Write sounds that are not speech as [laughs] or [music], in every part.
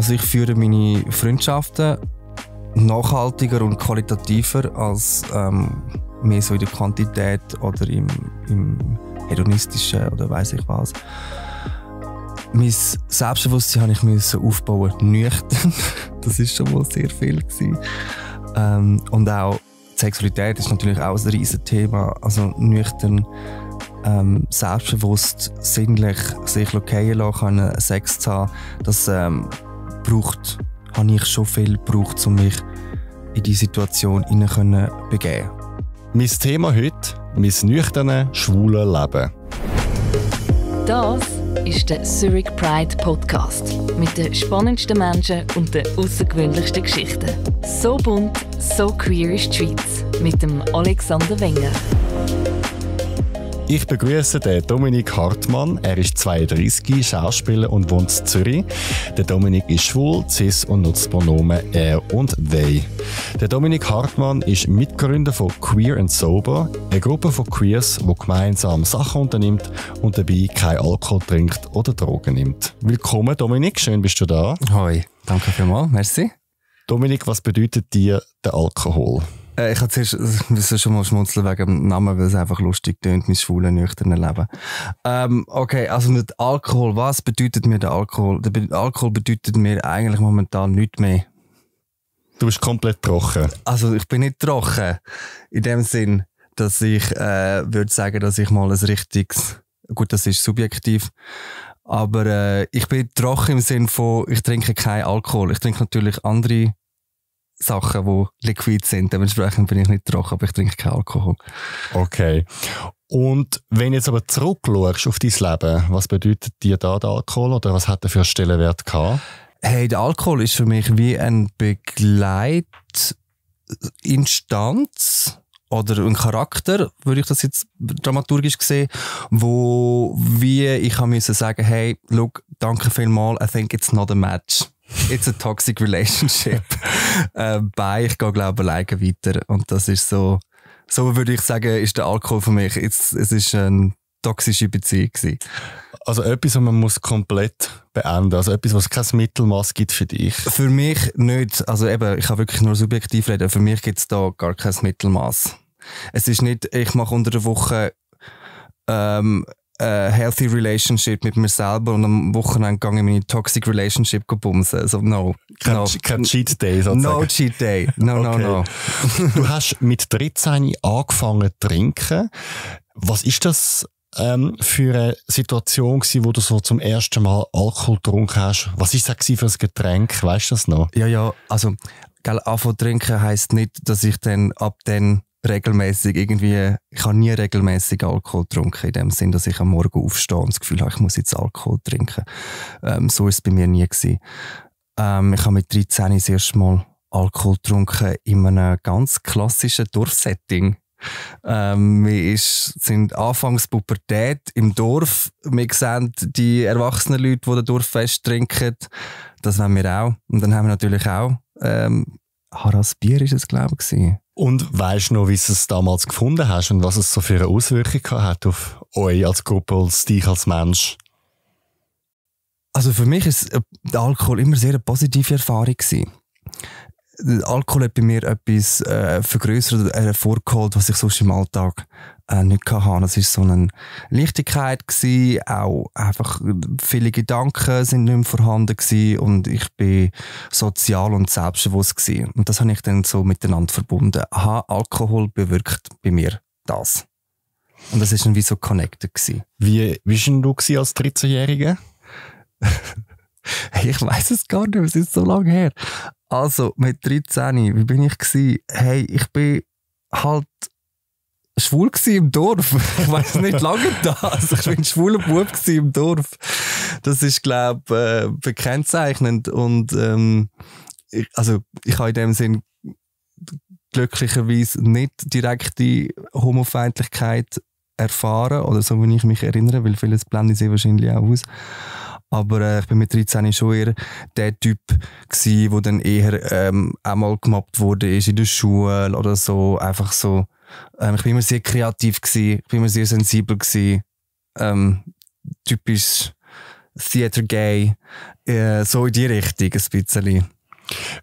Also ich führe meine Freundschaften nachhaltiger und qualitativer als ähm, mehr so in der Quantität oder im, im hedonistischen oder weiß ich was. Mein Selbstbewusstsein habe ich müssen aufbauen nüchtern. [laughs] das ist schon mal sehr viel gewesen. Ähm, und auch Sexualität ist natürlich auch ein riesen Thema. Also nüchtern, ähm, selbstbewusst, sinnlich sich lokieren lassen können, Sex zu haben, das ähm, braucht, habe ich schon viel gebraucht, um mich in diese Situation hinein begeben. Mein Thema heute, mein nüchterne, schwule Leben. Das ist der Zurich Pride Podcast mit den spannendsten Menschen und den außergewöhnlichsten Geschichten. So bunt, so queer ist die Schweiz mit dem Alexander Wenger. Ich begrüße den Dominik Hartmann. Er ist 32, Schauspieler und wohnt in Zürich. Der Dominik ist schwul, cis und nutzt Pronomen er und they. Der Dominik Hartmann ist Mitgründer von Queer and Sober, eine Gruppe von Queers, die gemeinsam Sachen unternimmt und dabei kein Alkohol trinkt oder Drogen nimmt. Willkommen Dominik, schön bist du da. Hoi, danke vielmals, merci. Dominik, was bedeutet dir der Alkohol? Äh, ich habe zuerst [laughs] schon mal schmunzeln wegen dem Namen, weil es einfach lustig tönt, mein schwule, nüchterne Leben. Ähm, okay, also mit Alkohol, was bedeutet mir der Alkohol? Der Be Alkohol bedeutet mir eigentlich momentan nichts mehr. Du bist komplett trocken. Also ich bin nicht trocken. In dem Sinn, dass ich äh, würde sagen, dass ich mal ein richtiges, gut, das ist subjektiv, aber äh, ich bin trocken im Sinn von, ich trinke keinen Alkohol. Ich trinke natürlich andere Sachen, die liquid sind. Dementsprechend bin ich nicht trocken, aber ich trinke keinen Alkohol. Okay. Und wenn du jetzt aber zurückschaust auf dein Leben, was bedeutet dir da der Alkohol oder was hat er für einen Stellenwert gehabt? Hey, der Alkohol ist für mich wie ein Begleitinstanz oder ein Charakter, würde ich das jetzt dramaturgisch sehen, wo wie ich kann müssen sagen, hey, look, danke vielmals, I think it's not a match it's a toxic relationship. [laughs] äh, bei, ich gehe, glaube ich, alleine weiter. Und das ist so, so würde ich sagen, ist der Alkohol für mich. It's, es ist eine toxische Beziehung. Gewesen. Also etwas, was man muss komplett beenden Also etwas, was kein Mittelmaß gibt für dich? Für mich nicht. Also eben, ich kann wirklich nur subjektiv reden. Für mich gibt es da gar kein Mittelmaß. Es ist nicht, ich mache unter der Woche ähm, äh, healthy relationship mit mir selber und am Wochenende gehe ich meine toxic relationship bumsen. Also no. Kein, no. kein Cheat Day sozusagen. No Cheat Day. No, okay. no, no. du hast mit 13 angefangen zu trinken. Was ist das ähm, für eine Situation gewesen, wo du so zum ersten Mal Alkohol getrunken hast? Was ist das für ein Getränk? Weißt du das noch? Ja, ja, also, gell, anfangen trinken heisst nicht, dass ich dann ab dann regelmäßig irgendwie, ich habe nie regelmäßig Alkohol getrunken, in dem Sinn, dass ich am Morgen aufstehe und das Gefühl habe, ich muss jetzt Alkohol trinken. Ähm, so ist es bei mir nie gewesen. Ähm, ich habe mit 13 das erste Mal Alkohol getrunken in einem ganz klassischen Dorfsetting. Ähm, wir ist, sind anfangs Pubertät im Dorf. Wir sehen die erwachsenen Leute, die das Dorffest trinken. Das haben wir auch. Und dann haben wir natürlich auch, ähm, Harras Bier ist es, glaube ich, gewesen. Und weißt du noch, wie du es damals gefunden hast und was es so für eine Auswirkung hat auf euch als Gruppe, als dich als Mensch? Also für mich ist äh, Alkohol immer sehr eine positive Erfahrung gewesen. Alkohol hat bei mir etwas äh, vergrößert oder hervorgeholt, äh, was ich sonst im Alltag äh, nicht haben. Es war so eine Lichtigkeit, gewesen, auch einfach viele Gedanken sind nicht mehr vorhanden gewesen und ich bin sozial und selbstbewusst gewesen. Und das habe ich dann so miteinander verbunden. Aha, Alkohol bewirkt bei mir das. Und das ist dann wie so connected gewesen. Wie bist du als 13-Jähriger? hey, [laughs] ich weiß es gar nicht, es ist so lange her. Also, mit 13, wie bin ich gewesen? Hey, ich bin halt schwul im Dorf. [laughs] Ich weiß nicht lange das. Ich bin schwuler Bub im Dorf. Das ist, glaube ich, äh, bekennzeichnend. Und ähm, ich, also ich habe in dem Sinn glücklicherweise nicht direkte Homofeindlichkeit erfahren oder so, wie ich mich erinnere, weil vieles blende ich wahrscheinlich auch aus. Aber äh, ich bin mit 13 schon eher der Typ gsi, wo dann eher ähm, einmal gemobbt wurde ist in der Schule oder so, einfach so ähm, ich war immer sehr kreativ gewesen, ich war immer sehr sensibel gewesen, ähm, typisch Theater Gay, äh, so in die Richtung ein bisschen.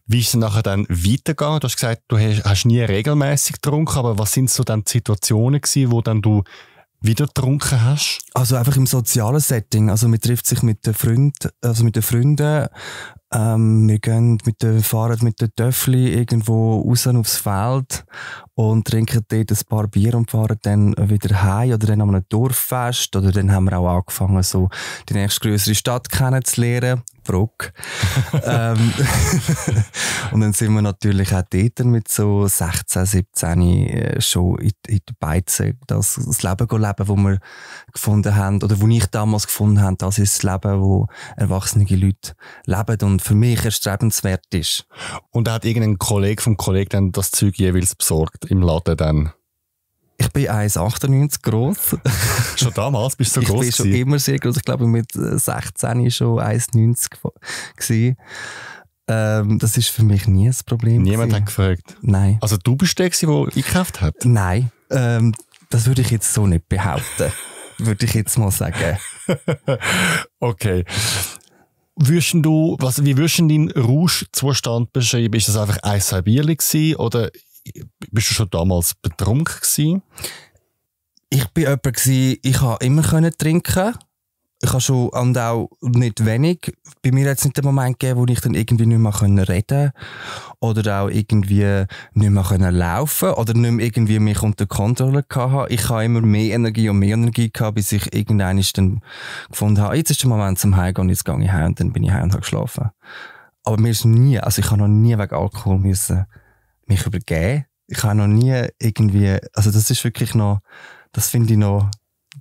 Wie ist es nachher dann weitergegangen? Du hast gesagt, du hast, hast nie regelmäßig getrunken, aber was sind so dann die Situationen gewesen, wo dann du wieder getrunken hast? Also einfach im sozialen Setting. Also man trifft sich mit den Freunden, also mit den Freunden ähm, wir gehen mit dem Fahrrad, mit den Töffli irgendwo raus aufs Feld und trinken dort ein paar Bier und fahren dann wieder heim oder dann an einem Dorffest oder dann haben wir auch angefangen, so die nächste größere Stadt kennenzulernen, Bruck. [laughs] ähm, [laughs] und dann sind wir natürlich auch dort mit so 16, 17 äh, schon in, in den Beizen das, das Leben leben, wo wir gefunden haben oder wo ich damals gefunden habe, das ist das Leben, wo erwachsene Leute leben und und für mich erstrebenswert ist. Und hat irgendein Kollege vom Kollegen dann das Zeug jeweils besorgt im Laden dann? Ich bin 1,98 groß. [laughs] schon damals bist du so groß. Ich bin schon immer sehr groß. Ich glaube, mit 16 äh, ich schon 1,90 ähm, das ist für mich nie ein Problem. Niemand gewesen. hat gefragt. Nein. Also du bist der, der eingekauft hat? Nein. Ähm, das würde ich jetzt so nicht behaupten. [laughs] würde ich jetzt mal sagen. okay. Würdest du, was, wie würdest du deinen Rauschzustand beschreiben? Ist das einfach ein gewesen oder bist du schon damals betrunken gewesen? Ich bin jemand, gewesen, ich konnte immer können trinken ich habe schon und auch nicht wenig. Bei mir hat es nicht den Moment gegeben, wo ich dann irgendwie nicht mehr können reden oder auch irgendwie nicht mehr laufen konnte oder nicht mehr irgendwie mich unter Kontrolle hatte. Ich habe immer mehr Energie und mehr Energie gehabt, bis ich irgendwann dann gefunden habe, jetzt ist der Moment zum Heimgehen und jetzt gehe ich heim und dann bin ich heim und habe geschlafen. Aber mir ist nie, also ich habe noch nie wegen Alkohol müssen mich übergeben. Ich habe noch nie irgendwie, also das ist wirklich noch, das finde ich noch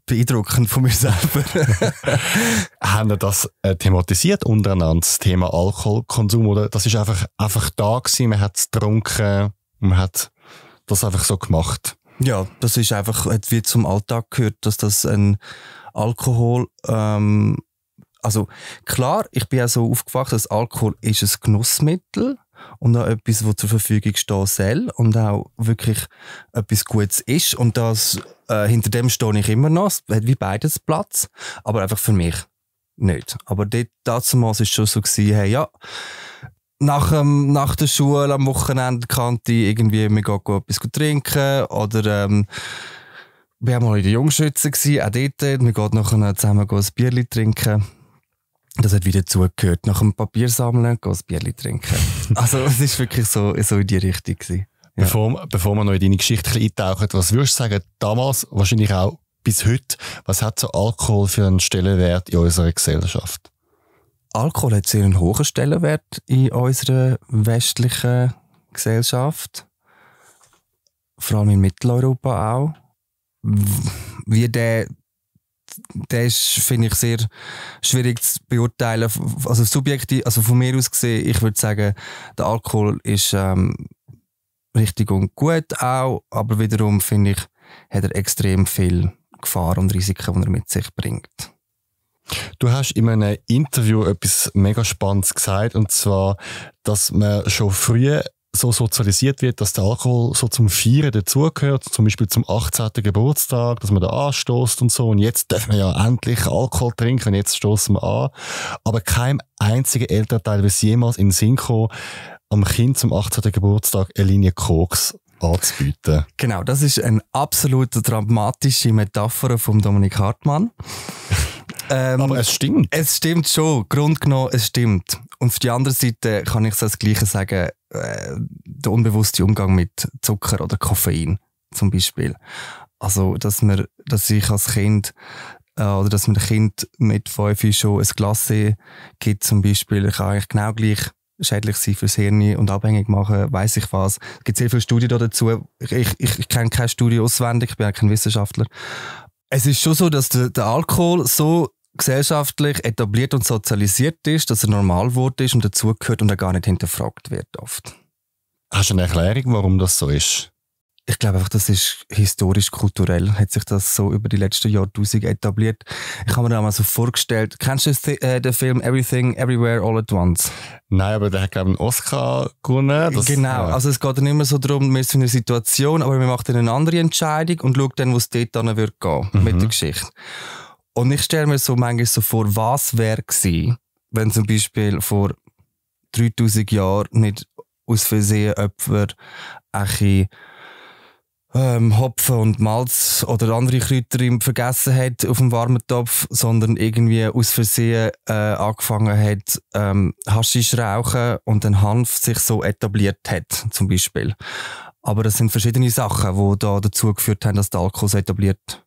beeindruckend von mir selber. [laughs] haben wir das äh, thematisiert untereinander, das Thema Alkoholkonsum? Oder das ist einfach, einfach da gewesen, man hat es getrunken, man hat das einfach so gemacht? Ja, das ist einfach, hat wie zum Alltag gehört, dass das ein Alkohol, ähm, also klar, ich bin auch so aufgewacht, dass Alkohol ist ein Genussmittel ist und auch etwas, das zur Verfügung stehen soll und auch wirklich etwas Gutes ist. Und das, äh, hinter dem stehe ich immer noch. Es hat wie beides Platz, aber einfach für mich nicht. Aber dort, war es schon so, gewesen, hey, ja, nach, ähm, nach der Schule am Wochenende kannte ich irgendwie, wir gehen etwas trinken oder ähm, wir waren mal in der Jungschütze, auch dort, wir gehen nachher zusammen ein Bier trinken das hat wieder zugehört. Nach dem Papier sammeln, gehen ein Bierli trinken. [laughs] also es war wirklich so, so in die Richtung. Ja. Bevor, bevor wir noch in deine Geschichte eintauchen, was würdest du sagen, damals, wahrscheinlich auch bis heute, was hat so Alkohol für einen Stellenwert in unserer Gesellschaft? Alkohol hat sehr einen hohen Stellenwert in unserer westlichen Gesellschaft. Vor allem in Mitteleuropa auch. Wie der der ist, finde ich, sehr schwierig zu beurteilen. Also subjektiv, also von mir aus gesehen, ich würde sagen, der Alkohol ist ähm, richtig und gut auch, aber wiederum finde ich, hat er extrem viel Gefahr und Risiken, die er mit sich bringt. Du hast in einem Interview etwas mega Spannendes gesagt, und zwar, dass man schon früher so sozialisiert wird, dass der Alkohol so zum Feiern dazugehört, zum Beispiel zum 18. Geburtstag, dass man da anstoßt und so. Und jetzt dürfen wir ja endlich Alkohol trinken, jetzt stoßen wir an. Aber kein einziger Elternteil wird jemals in den Sinn kommen, am Kind zum 18. Geburtstag eine Linie Koks anzubieten. Genau, das ist eine absolut dramatische Metapher von Dominik Hartmann. [laughs] Ähm, Aber es stimmt. Es stimmt schon. Grund genommen, es stimmt. Und auf der anderen Seite kann ich so das Gleiche sagen, äh, der unbewusste Umgang mit Zucker oder Koffein zum Beispiel. Also, dass, man, dass ich als Kind äh, oder dass man ein Kind mit fünf schon ein Glas gibt zum Beispiel, kann eigentlich genau gleich schädlich sein fürs Hirn und abhängig machen, weiß ich was. Es gibt sehr viele Studien dazu. Ich, ich, ich kenne keine Studie auswendig, ich bin kein Wissenschaftler. Es ist schon so, dass der, der Alkohol so gesellschaftlich etabliert und sozialisiert ist, dass er normal wurde ist und dazugehört und er gar nicht hinterfragt wird oft. Hast du eine Erklärung, warum das so ist? Ich glaube einfach, das ist historisch, kulturell, hat sich das so über die letzten Jahrtausende etabliert. Ich habe mir da mal so vorgestellt, kennst du äh, den Film Everything, Everywhere, All at Once? Nein, aber der hat, glaube ich, einen Oscar gewonnen. Das, genau, ja. also es geht dann immer so darum, wir sind in einer Situation, aber wir machen dann eine andere Entscheidung und schauen dann, wo es dort dann wird gehen mhm. mit der Geschichte. Und ich stelle mir so manchmal so vor, was wäre gewesen, wenn zum Beispiel vor 3000 Jahren nicht aus Versehen jemand ein ähm, Hopfen und Malz oder andere Kräuter vergessen hat auf dem warmen Topf, sondern irgendwie aus Versehen äh, angefangen hat, ähm, Haschisch rauchen und den Hanf sich so etabliert hat, zum Beispiel. Aber das sind verschiedene Sachen, die da dazu geführt haben, dass der Alkohol so etabliert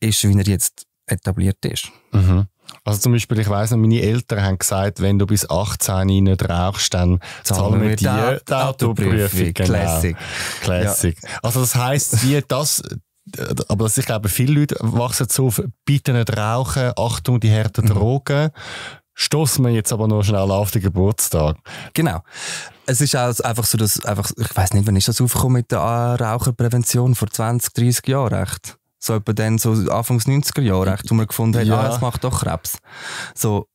ist, wie er jetzt etabliert ist. Mhm. Also zum Beispiel, ich weiss noch, meine Eltern haben gesagt, wenn du bis 18 nicht rauchst, dann zahlen wir dir die Autoprüfung. Genau. Classic. Ja. Also das heisst, wie das... Aber ich glaube, viele Leute wachsen so auf, bitte nicht rauchen, Achtung, die harten mhm. Drogen. Mhm stoßen wir jetzt aber noch schnell auf den Geburtstag. Genau. Es ist auch einfach so, dass einfach, ich weiß nicht, wann ist das aufgekommen mit der Raucherprävention vor 20, 30 Jahren, echt? So etwa dann, so Anfangs 90er Jahre, wo man gefunden hat, ja. ah, es macht doch Krebs. So,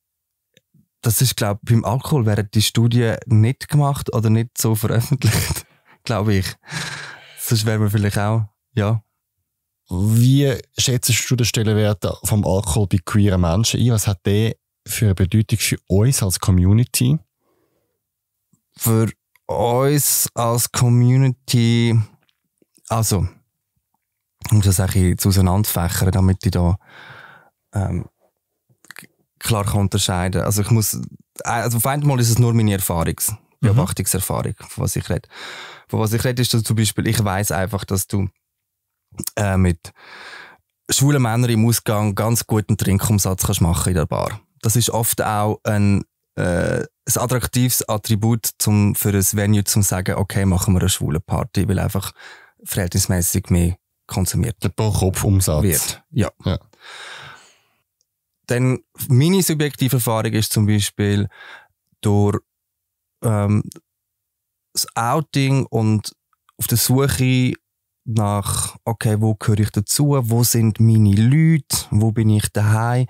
das ist, glaube ich, beim Alkohol werden die Studien nicht gemacht oder nicht so veröffentlicht, [laughs] glaube ich. Sonst wäre man vielleicht auch, ja. Wie schätzt du den Stellenwert vom Alkohol bei queeren Menschen ein? Was hat der für eine Bedeutung für uns als Community? Für uns als Community, also um das ein bisschen auseinanderfächern, damit ich da ähm, klar kann unterscheiden Also ich muss, äh, also auf einmal ist es nur meine Erfahrungs mhm. Beobachtungserfahrung, mhm. von was ich rede. Von was ich rede, ist dass zum Beispiel, ich weiß einfach, dass du äh, mit schwulen Männern im Ausgang ganz guten Trinkumsatz kannst machen in der Bar. Das ist oft auch ein, äh, ein attraktives Attribut zum, für ein Venue, zum sagen, okay, machen wir eine schwule Party, weil einfach verhältnismäßig mehr konsumiert. Der pro Kopf Umsatz. Wird. Ja. ja. Dann meine subjektive Erfahrung ist zum Beispiel durch ähm, das Outing und auf der Suche nach, okay, wo gehöre ich dazu, wo sind meine Leute, wo bin ich daheim,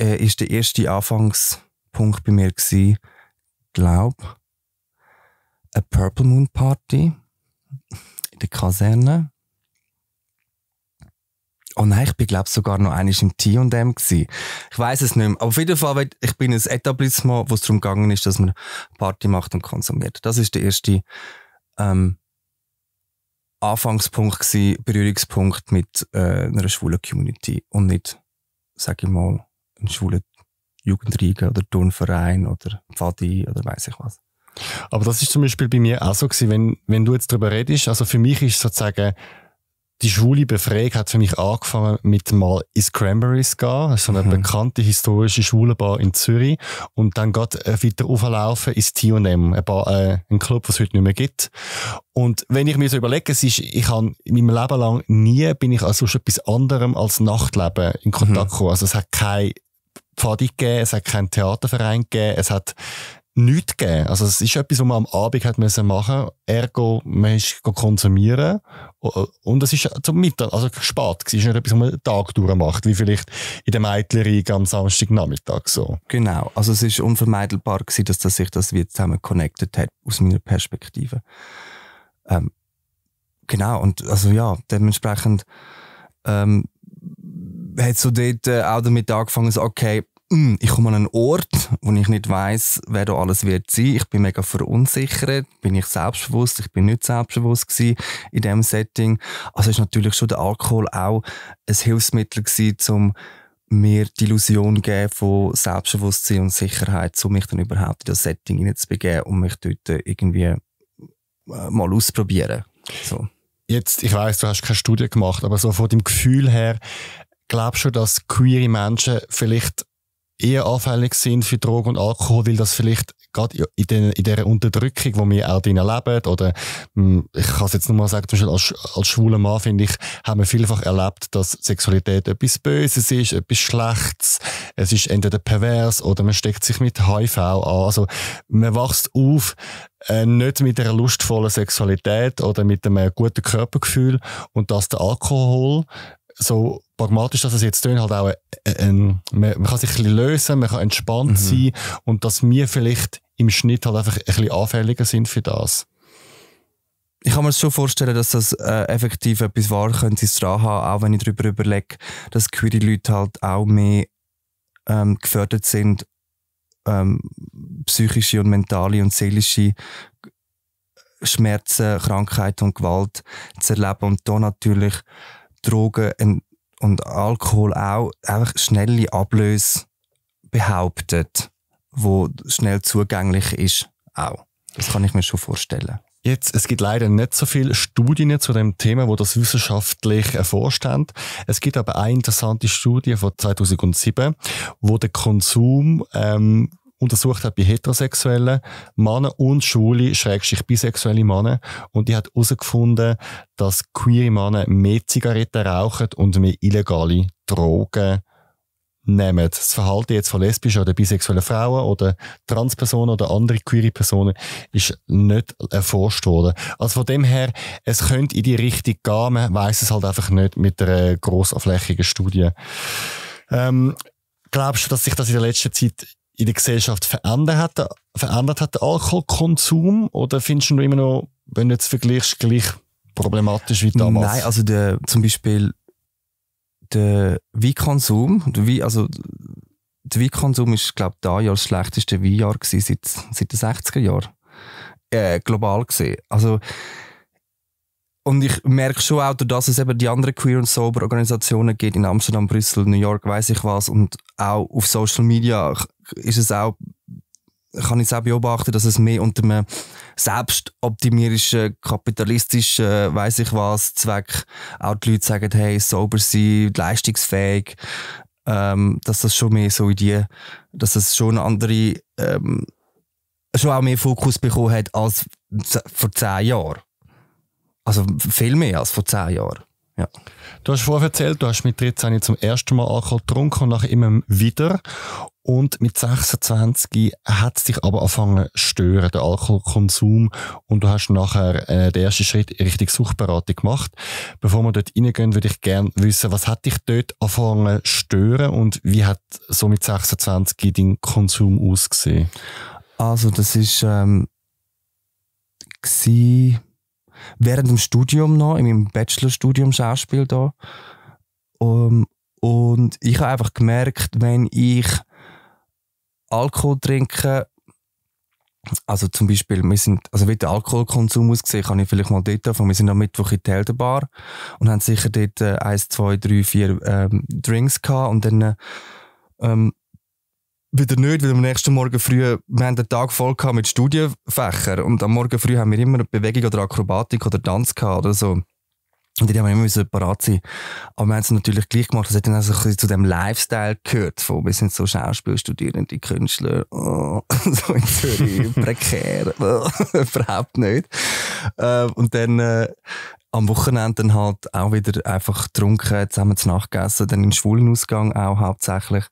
äh, ist der erste Anfangspunkt bei mir gewesen, glaube eine Purple Moon Party in der Kaserne. Oh nein, ich bin glaube sogar noch eines im T&M gewesen. Ich weiß es nicht mehr. Aber auf jeden Fall, ich bin ein Etablissement, wo es darum gegangen ist, dass man Party macht und konsumiert. Das ist der erste ähm, Anfangspunkt gewesen, Berührungspunkt mit äh, einer schwulen Community und nicht, sage ich mal, ein schwulen Jugendriege oder Turnverein oder Pfadi oder weiß ich was. Aber das ist zum Beispiel bei mir auch so gewesen, wenn, wenn du jetzt darüber redest. Also für mich ist sozusagen die schwule Befreiung hat für mich angefangen mit mal ins Cranberries gehen, so eine mhm. bekannte historische Schwulenbar in Zürich und dann geht äh, weiter auflaufen ins T&M, äh, ein, Club, was es heute nicht mehr gibt. Und wenn ich mir so überlege, es ist, ich habe in meinem Leben lang nie bin ich also schon etwas anderem als Nachtleben in Kontakt mhm. gekommen. Also es hat keine Pfadi gegeben, es hat keinen Theaterverein gegeben, es hat nichts gegeben. Also es ist etwas, was man am Abend hat müssen machen Ergo, man ist konsumieren. Und es ist zum Mittag, also spät. Es ist nicht etwas, was man Tag durchmacht, wie vielleicht in der Meitlerie am Samstagnachmittag so. Genau. Also es ist unvermeidbar gewesen, dass das sich das wie zusammen connected hat, aus meiner Perspektive. Ähm, genau. Und also ja, dementsprechend, ähm, hat so dort äh, auch damit angefangen, so, okay, hm, ich komme an einen Ort, wo ich nicht weiß, wer da alles wird sein. Ich bin mega verunsichert, bin ich selbstbewusst, ich bin nicht selbstbewusst in diesem Setting. Also ist natürlich schon der Alkohol auch ein Hilfsmittel gewesen, um mir die Illusion zu geben von Selbstbewusstsein und Sicherheit, um mich dann überhaupt in das Setting hineinzubegeben und mich dort irgendwie äh, mal auszuprobieren. So. Jetzt, ich weiß, du hast keine Studie gemacht, aber so von dem Gefühl her, glaubst du, dass queere Menschen vielleicht eher anfällig sind für Drogen und Alkohol, weil das vielleicht gerade in, den, dieser Unterdrückung, wo wir auch drin erleben, oder hm, ich kann es jetzt nur mal sagen, zum Beispiel als, als schwuler Mann, finde ich, haben wir vielfach erlebt, dass Sexualität etwas Böses ist, etwas Schlechtes, es ist entweder pervers oder man steckt sich mit HIV an. Also man wächst auf äh, nicht mit einer lustvollen Sexualität oder mit einem guten Körpergefühl und dass der Alkohol so pragmatisch, dass es jetzt tun, halt auch ein, ein, man, kann sich ein bisschen lösen, man kann entspannt mhm. sein und dass wir vielleicht im Schnitt halt einfach ein bisschen anfälliger sind für das. Ich kann mir schon vorstellen, dass das äh, effektiv etwas wahr könnte dran haben, auch wenn ich darüber überlege, dass queere Leute halt auch mehr ähm, gefördert sind, ähm, psychische und mentale und seelische Schmerzen, Krankheit und Gewalt zu erleben und da natürlich Drogen ein und Alkohol auch einfach schnelle Ablös behauptet, wo schnell zugänglich ist auch. Das kann ich mir schon vorstellen. Jetzt, es gibt leider nicht so viele Studien zu dem Thema, wo das wissenschaftlich erforscht haben. Es gibt aber eine interessante Studie von 2007, wo der Konsum ähm, untersucht hat bei heterosexuellen Männern und schwule, schrägstrich bisexuelle Männer. Und die hat herausgefunden, dass queere Männer mehr Zigaretten rauchen und mehr illegale Drogen nehmen. Das Verhalten jetzt von lesbischen oder bisexuellen Frauen oder Transpersonen oder andere queere Personen ist nicht erforscht worden. Also von dem her, es könnte in die Richtung gehen, man weiss es halt einfach nicht mit einer grossanflächigen Studie. Ähm, glaubst du, dass sich das in der letzten Zeit in der Gesellschaft verändert hat, verändert hat der Alkoholkonsum? Oder findest du immer noch, wenn du jetzt vergleichst, gleich problematisch wie damals? Nein, also der, zum Beispiel der Weinkonsum, der also der Weinkonsum ist, glaube ich, da Jahr das schlechteste Weinjahr gewesen, seit, seit den 60er Jahren. Äh, global gesehen. Also, und ich merke schon auch, dass es eben die anderen Queer- und Sober-Organisationen gibt, in Amsterdam, Brüssel, New York, weiß ich was, und auch auf Social Media ist es auch, kann ich es auch beobachten, dass es mehr unter einem selbstoptimierischen, kapitalistischen, weiß ich was, Zweck auch die Leute sagen, hey, sober sein, leistungsfähig, ähm, dass das schon mehr so in die, dass das schon eine andere, ähm, schon auch mehr Fokus bekommen hat als vor zehn Jahren. Also viel mehr als vor zehn Jahren. Ja. Du hast vorher erzählt, du hast mit 13 zum ersten Mal Alkohol getrunken und nach immer wieder. Und mit 26 hat es dich aber angefangen stören, der Alkoholkonsum. Und du hast nachher äh, den ersten Schritt in Richtung Suchtberatung gemacht. Bevor wir dort reingehen, würde ich gerne wissen, was hat dich dort angefangen stören und wie hat so mit 26 dein Konsum ausgesehen? Also das ist ähm, war während dem Studium noch, in meinem Bachelorstudium Schauspiel da. Um, ähm, und ich habe einfach gemerkt, wenn ich Alkohol trinken, also zum Beispiel, wir sind, also wie der Alkoholkonsum ausgesehen, kann ich vielleicht mal dort anfangen. Wir sind am Mittwoch in der Bar und haben sicher dort äh, eins, zwei, drei, vier ähm, Drinks gehabt und dann ähm, wieder nicht, weil am nächsten Morgen früh, wir haben den Tag voll gehabt mit Studienfächern und am Morgen früh haben wir immer Bewegung oder Akrobatik oder Tanz gehabt oder so. Und die haben wir immer separat sein. Aber wir haben es natürlich gleich gemacht. Das hat dann auch so ein bisschen zu dem Lifestyle gehört. Von, wir sind so Schauspielstudierende, Künstler, oh, [laughs] so in Zürich, [laughs] prekär, oh, [laughs] überhaupt nicht. Ähm, und dann, äh, am Wochenende dann halt auch wieder einfach getrunken, zusammen zu Nacht gegessen, dann in im Schwulenausgang auch hauptsächlich.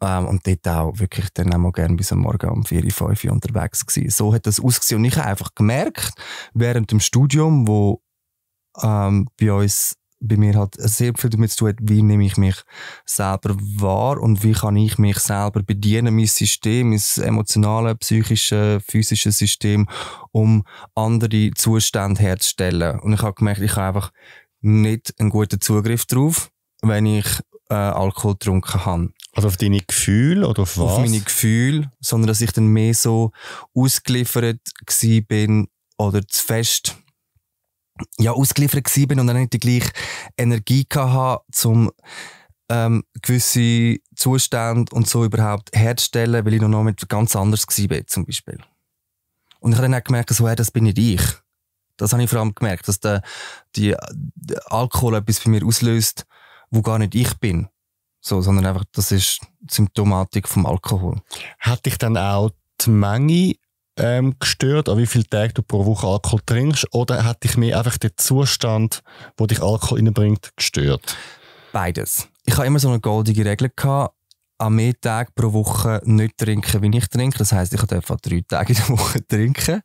Ähm, und dort auch wirklich dann auch mal gerne bis am Morgen um 4, 5 Uhr unterwegs gewesen. So hat das ausgesehen. Und ich habe einfach gemerkt, während dem Studium, wo ähm, bei uns, bei mir hat sehr viel damit zu tun, wie nehme ich mich selber wahr und wie kann ich mich selber bedienen, mein System, mein emotionales, psychisches, physisches System, um andere Zustände herzustellen. Und ich habe gemerkt, ich habe einfach nicht einen guten Zugriff darauf, wenn ich äh, Alkohol getrunken habe. Also auf deine Gefühle oder auf was? Auf meine Gefühle, sondern dass ich dann mehr so ausgeliefert war oder zu fest ja, ausgeliefert war und dann nicht die gleiche Energie hatte, um ähm, gewisse Zustände und so überhaupt herzustellen, weil ich noch mit ganz anders war zum Beispiel. Und ich habe dann auch gemerkt, so, hey, das bin nicht ich. Das habe ich vor allem gemerkt, dass der, die, der Alkohol etwas bei mir auslöst, wo gar nicht ich bin. So, sondern einfach, das ist die Symptomatik vom Alkohol. Hat dich dann auch die Menge ähm, gestört, an wie viele Tage du pro Woche Alkohol trinkst? Oder hat dich mehr einfach der Zustand, wo dich Alkohol innebringt, gestört? Beides. Ich habe immer so eine goldige Regel gehabt, an mehr Tagen pro Woche nicht trinken, wie ich trinke. Das heißt, ich darf drei Tage in der Woche [laughs] trinken.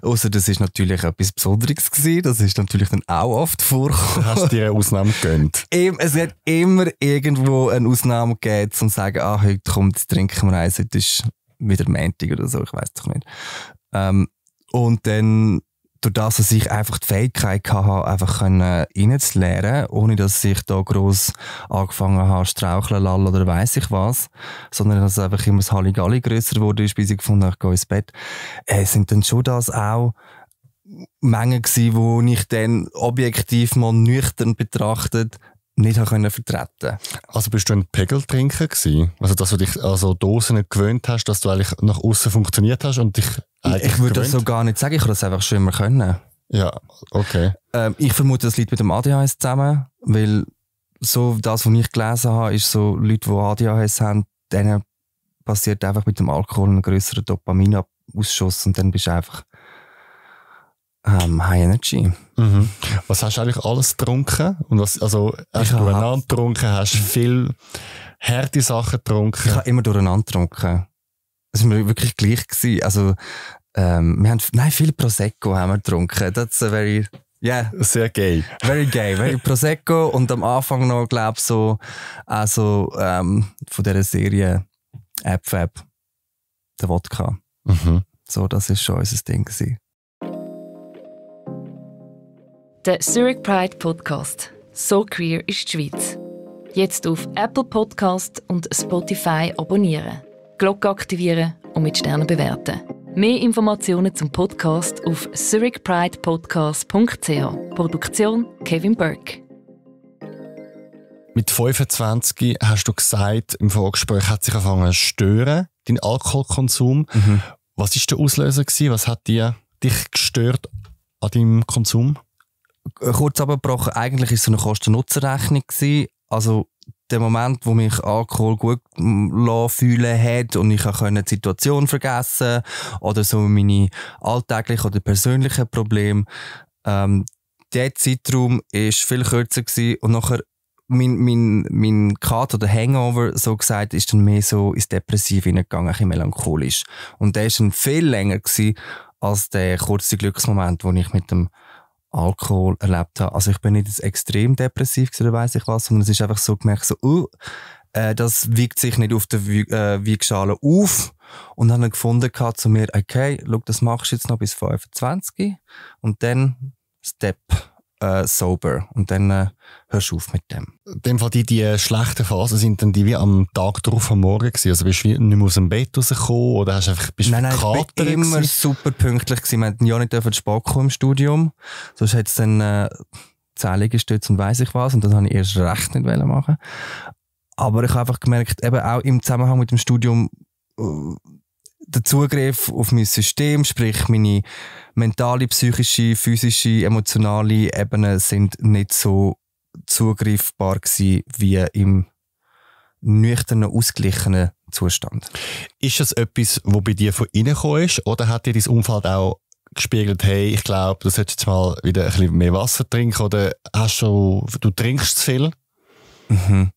Außer das ist natürlich etwas Besonderes gewesen. Das ist natürlich dann auch oft vorgekommen. Hast du dir eine Ausnahme gegönnt? [laughs] Es hat immer irgendwo eine Ausnahme gegeben, um zu sagen, ah, heute kommt, trinken wir eins, heute ist wieder Montag oder so, ich weiß doch nicht. Ähm, und dann, durch das, dass ich einfach die Fähigkeit hatte, einfach reinzulernen, ohne dass ich da gross angefangen habe, straucheln, lallen oder weiß ich was, sondern dass einfach immer das Halligalli grösser wurde, bis ich gefunden habe, ich gehe ins Bett, äh, sind dann schon das auch Mengen gewesen, wo ich dann objektiv mal nüchtern betrachtet nicht können vertreten Also bist du ein Pegeltrinker gewesen? Also dass du dich also Dosen gewöhnt hast, dass du eigentlich nach außen funktioniert hast und dich eigentlich Ich würde das so gar nicht sagen, ich würde das einfach schon immer können. Ja, okay. Ähm, ich vermute, das liegt mit dem ADHS zusammen, weil so das, was ich gelesen habe, ist so, Leute, die ADHS haben, denen passiert einfach mit dem Alkohol einen größeren Dopaminausschuss und dann bist du einfach ähm, High Energy. Mhm. Was hast du eigentlich alles getrunken? Und was, also, hast ich du durcheinander getrunken? Hast du viel harte Sachen getrunken? Ich habe immer durcheinander getrunken. Es war mir wirklich gleich. Gewesen. Also, ähm, wir haben, nein, viel Prosecco haben wir getrunken. Das a very, yeah. Sehr gay. Very gay. Very Prosecco und am Anfang noch, glaube ich, so, also, ähm, von dieser Serie App Fab, der Wodka. Mhm. So, das war schon unser Ding gewesen. Der Zurich Pride Podcast. So queer ist die Schweiz. Jetzt auf Apple Podcast und Spotify abonnieren, Glocke aktivieren und mit Sternen bewerten. Mehr Informationen zum Podcast auf zurichpridepodcast.ch. Produktion Kevin Burke. Mit 25 hast du gesagt, im Vorgespräch hat sich angefangen zu stören, dein Alkoholkonsum. Mhm. Was war der Auslöser gewesen? Was hat dir, dich gestört an deinem Konsum? Äh, kurz abgebrochen, eigentlich ist es eine Kosten-Nutzen-Rechnung Also der Moment, wo mich Alkohol gut fühlen hat und ich die Situation vergessen oder so meine alltäglichen oder persönlichen Probleme, ähm, der Zeitraum war viel kürzer gewesen und nachher mein, mein, mein Cut oder Hangover, so gesagt, ist dann mehr so ins Depressiv hineingegangen, ein bisschen melancholisch. Und der war dann viel länger gewesen als der kurze Glücksmoment, den ich mit dem Alkohol erlebt habe. Also ich bin nicht extrem depressiv oder weiss ich was, sondern es ist einfach so gemerkt, so, uh, äh, das wiegt sich nicht auf der äh, Wiegschale auf. Und dann gefunden gehabt zu mir, okay, schau, das machst du jetzt noch bis 25 und dann Step äh, sober und dann äh, hörst du auf mit dem. In dem Fall die, die äh, schlechten Phasen sind dann die wie am Tag drauf am Morgen gewesen. Also bist du nicht mehr aus dem Bett rausgekommen oder hast einfach bist nein, nein, ich war immer gewesen. super pünktlich gewesen. Wir hatten ja nicht dürfen spät kommen im Studium, sonst hätte es dann äh, Zählungen gestützt und weiss ich was und das wollte ich erst recht nicht machen. Aber ich habe einfach gemerkt, eben auch im Zusammenhang mit dem Studium äh, der Zugriff auf mein System, sprich meine mentale, psychische, physische, emotionale Ebene sind nicht so zugriffbar gewesen wie im nüchternen, ausgeglichenen Zustand. Ist das etwas, wo bei dir von innen gekommen ist oder hat dir dein Umfeld auch gespiegelt, hey, ich glaube, du solltest jetzt mal wieder ein bisschen mehr Wasser trinken oder hast du, du trinkst zu viel? Mhm.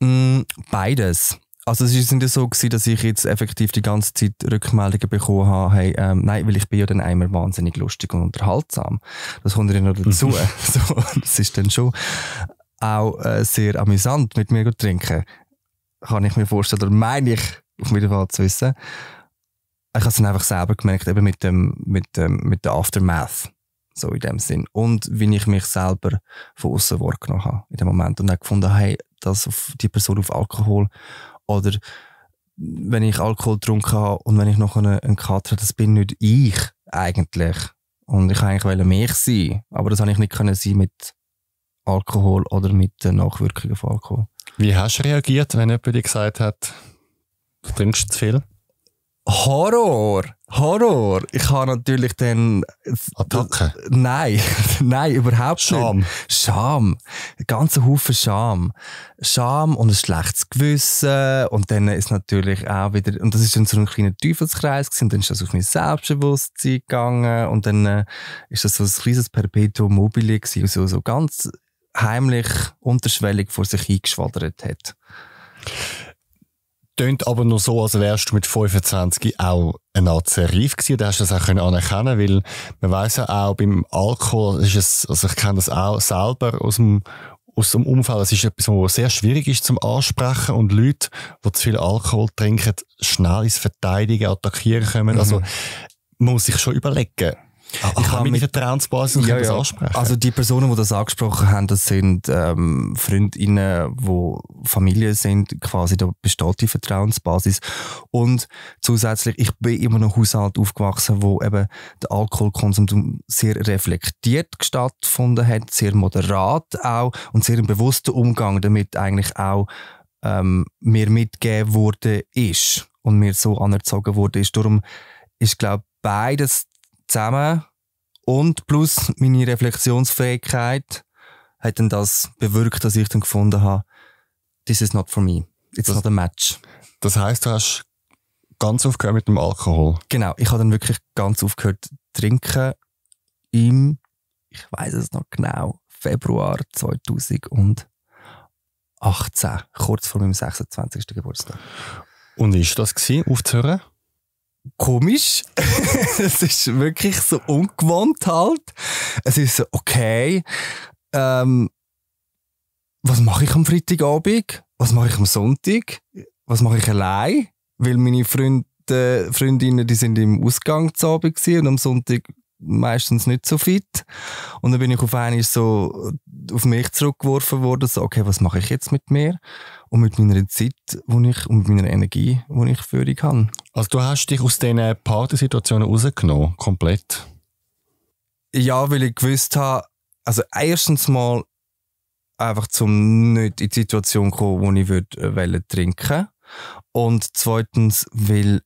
Mm, beides. Also es war nicht so gewesen, dass ich jetzt effektiv die ganze Zeit Rückmeldungen bekommen habe, hey, ähm, nein, weil ich bin ja dann einmal wahnsinnig lustig und unterhaltsam. Das kommt ja noch mhm. dazu. [laughs] so, das ist dann schon auch äh, sehr amüsant, mit mir zu trinken. Kann ich mir vorstellen, oder meine ich, auf jeden Fall zu wissen. Ich habe es dann einfach selber gemerkt, eben mit dem, mit dem, mit der Aftermath. So in dem Sinn. Und wie ich mich selber von außen wahrgenommen habe in dem Moment und dann gefunden, hey, dass auf die Person auf Alkohol oder wenn ich Alkohol getrunken habe und wenn ich noch einen, einen Kater habe, das bin nicht ich eigentlich. Und ich eigentlich wollte mich sein, aber das habe ich nicht können sein mit Alkohol oder mit den Nachwirkungen von Alkohol. Wie hast du reagiert, wenn jemand dir gesagt hat, du trinkst zu viel? Horror! Horror! Ich habe natürlich dann. Attacke? Nein, [laughs] nein, überhaupt Scham. nicht. Scham. Scham. Ganzer Haufen Scham. Scham und ein schlechtes Gewissen. Und dann ist natürlich auch wieder. Und das ist dann so ein kleiner Teufelskreis. Gewesen. Und dann ist das auf mein Selbstbewusstsein gegangen. Und dann äh, ist das so ein kleines Perpetuum mobile. Gewesen, so, so ganz heimlich, unterschwellig vor sich hingeschwadert hat. Tönt aber nur so, als wärst du mit 25 auch eine Art sehr reif gewesen. Du hast das auch können anerkennen, weil man weiss ja auch beim Alkohol ist es, also ich kenne das auch selber aus dem aus dem Umfeld. Es ist etwas, was sehr schwierig ist zum Ansprechen und Leute, die zu viel Alkohol trinken, schnell ins Verteidigen, attackieren können. Mhm. Also man muss sich schon überlegen, ich kann mich Vertrauensbasis und ja, das ja. ansprechen. Also die Personen, die das angesprochen haben, das sind ähm, Freundinnen, wo Familie sind, quasi da besteht die Vertrauensbasis. Und zusätzlich, ich bin immer noch Haushalt aufgewachsen, wo eben der Alkoholkonsum sehr reflektiert stattgefunden hat, sehr moderat auch und sehr im bewussten Umgang damit eigentlich auch ähm, mir mitgegeben wurde ist und mir so anerzogen wurde ist. Darum ist glaube beides zusammen und plus meine Reflexionsfähigkeit hat dann das bewirkt, dass ich dann gefunden habe, this is not for me. It's das, not a match. Das heißt, du hast ganz aufgehört mit dem Alkohol? Genau, ich habe dann wirklich ganz aufgehört trinken im, ich weiß es noch genau, Februar 2018, kurz vor meinem 26. Geburtstag. Und ist das gewesen, aufzuhören? komisch. [laughs] es ist wirklich so ungewohnt halt. Es ist so, okay, ähm, was mache ich am Freitagabend? Was mache ich am Sonntag? Was mache ich allein? Weil meine Freunde, Freundinnen, die sind im Ausgang zu Abend und am Sonntag meistens nicht so fit. Und dann bin ich auf einmal so auf mich zurückgeworfen worden, so, okay, was mache ich jetzt mit mir und mit meiner Zeit wo ich, und mit meiner Energie, die ich für dich habe. Also du hast dich aus diesen Partysituationen rausgenommen, komplett? Ja, weil ich gewusst habe, also erstens mal einfach um nicht in die Situation zu kommen, wo ich würde äh, trinken und zweitens, weil